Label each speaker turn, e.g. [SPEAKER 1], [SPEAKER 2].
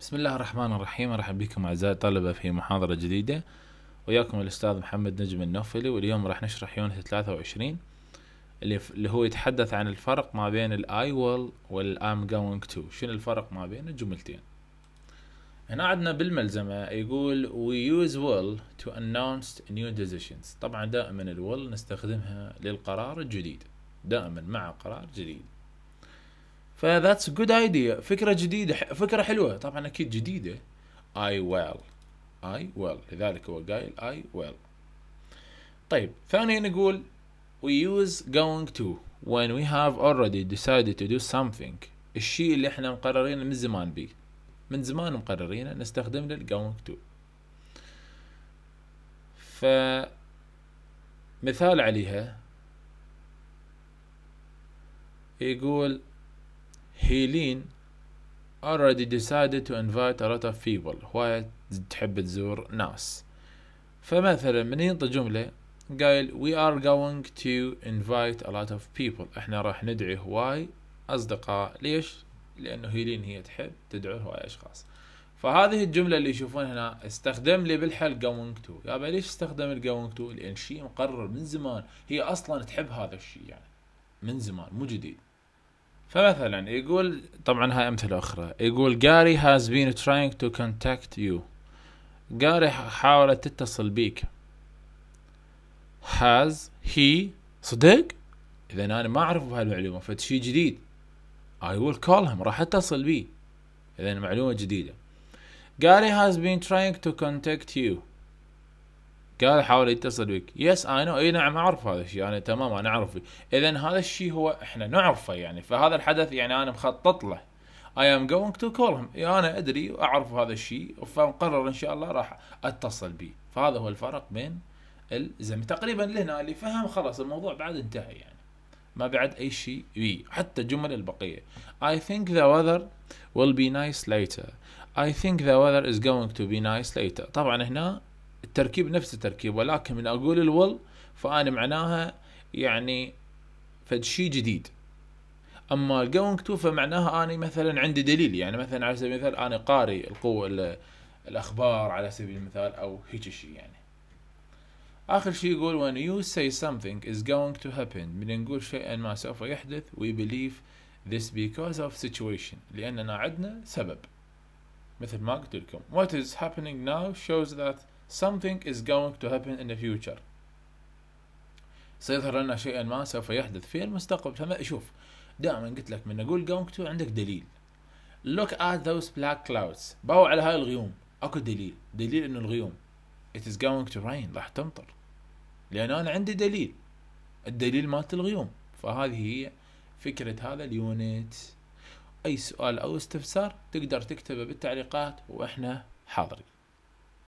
[SPEAKER 1] بسم الله الرحمن الرحيم ارحب بكم اعزائي الطلبه في محاضره جديده وياكم الاستاذ محمد نجم النوفلي واليوم راح نشرح يونت 23 اللي, اللي هو يتحدث عن الفرق ما بين الاي ويل والام جوينج تو شنو الفرق ما بين الجملتين هنا عندنا بالملزمة يقول we use will to announce new decisions طبعا دائما الويل نستخدمها للقرار الجديد دائما مع قرار جديد فذاتس جود ايديا فكره جديده فكره حلوه طبعا اكيد جديده اي ويل اي ويل لذلك هو قايل اي ويل طيب ثانيا نقول we use going to when we have already decided to do something الشيء اللي احنا مقررين من زمان بيه من زمان مقررينه نستخدم له going to ف مثال عليها يقول هيلين already decided to invite a lot of people هواية تحب تزور ناس فمثلا من ينطي جملة قايل we are going to invite a lot of people احنا راح ندعي هواي اصدقاء ليش لانه هيلين هي تحب تدعو هواي اشخاص فهذه الجملة اللي يشوفون هنا استخدم لي بالحل going to يابا ليش استخدم going to لان شيء مقرر من زمان هي اصلا تحب هذا الشيء يعني من زمان مو جديد فمثلا يقول طبعا هاي امثله اخرى يقول جاري has been trying to contact you جاري حاولت تتصل بيك has he صدق اذا انا ما اعرف بهالمعلومه فشي جديد I will call him راح اتصل بيه اذا معلومه جديده جاري has been trying to contact you قال حاول يتصل بك يس اي نو اي نعم اعرف هذا الشيء انا تمام انا اعرفه اذا هذا الشيء هو احنا نعرفه يعني فهذا الحدث يعني انا مخطط له اي ام جوينج تو كول هم انا ادري واعرف هذا الشيء فمقرر ان شاء الله راح اتصل به فهذا هو الفرق بين الزمي تقريبا لهنا اللي فهم خلاص الموضوع بعد انتهى يعني ما بعد اي شيء بي حتى الجمل البقيه اي ثينك ذا وذر ويل بي نايس ليتر I think the weather is going to be nice later طبعا هنا التركيب نفس التركيب ولكن من اقول الول فانا معناها يعني فد شيء جديد اما جوينج تو فمعناها اني مثلا عندي دليل يعني مثلا على سبيل المثال انا قاري القوة الاخبار على سبيل المثال او هيك شيء يعني اخر شيء يقول when you say something is going to happen بنقول شيئا ما سوف يحدث we believe this because of situation لاننا عندنا سبب مثل ما قلت لكم what is happening now shows that something is going to happen in the future سيظهر لنا شيئا ما سوف يحدث في المستقبل فما شوف دائما قلت لك من اقول going to عندك دليل look at those black clouds باو على هاي الغيوم اكو دليل دليل انه الغيوم it is going to rain راح تمطر لان انا عندي دليل الدليل مالت الغيوم فهذه هي فكرة هذا اليونت اي سؤال او استفسار تقدر تكتبه بالتعليقات واحنا حاضرين